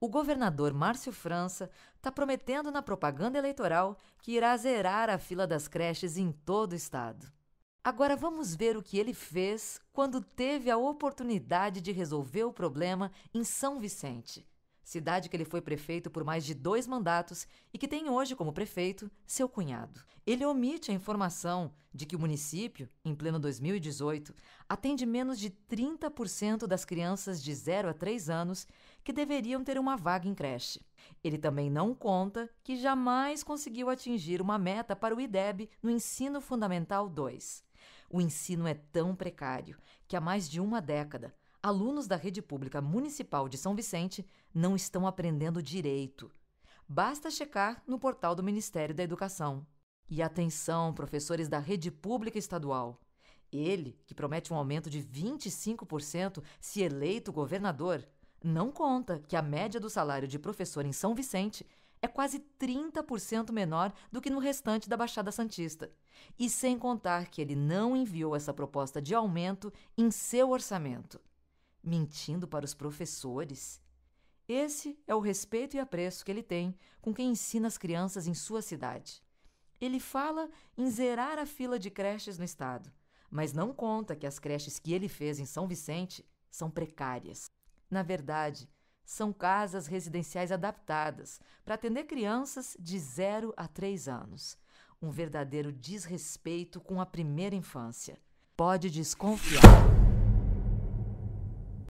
o governador Márcio França está prometendo na propaganda eleitoral que irá zerar a fila das creches em todo o estado. Agora vamos ver o que ele fez quando teve a oportunidade de resolver o problema em São Vicente cidade que ele foi prefeito por mais de dois mandatos e que tem hoje como prefeito seu cunhado. Ele omite a informação de que o município, em pleno 2018, atende menos de 30% das crianças de 0 a 3 anos que deveriam ter uma vaga em creche. Ele também não conta que jamais conseguiu atingir uma meta para o IDEB no Ensino Fundamental 2. O ensino é tão precário que há mais de uma década alunos da rede pública municipal de São Vicente não estão aprendendo direito. Basta checar no portal do Ministério da Educação. E atenção, professores da rede pública estadual. Ele, que promete um aumento de 25% se eleito governador, não conta que a média do salário de professor em São Vicente é quase 30% menor do que no restante da Baixada Santista. E sem contar que ele não enviou essa proposta de aumento em seu orçamento mentindo para os professores. Esse é o respeito e apreço que ele tem com quem ensina as crianças em sua cidade. Ele fala em zerar a fila de creches no estado, mas não conta que as creches que ele fez em São Vicente são precárias. Na verdade, são casas residenciais adaptadas para atender crianças de 0 a 3 anos. Um verdadeiro desrespeito com a primeira infância. Pode desconfiar.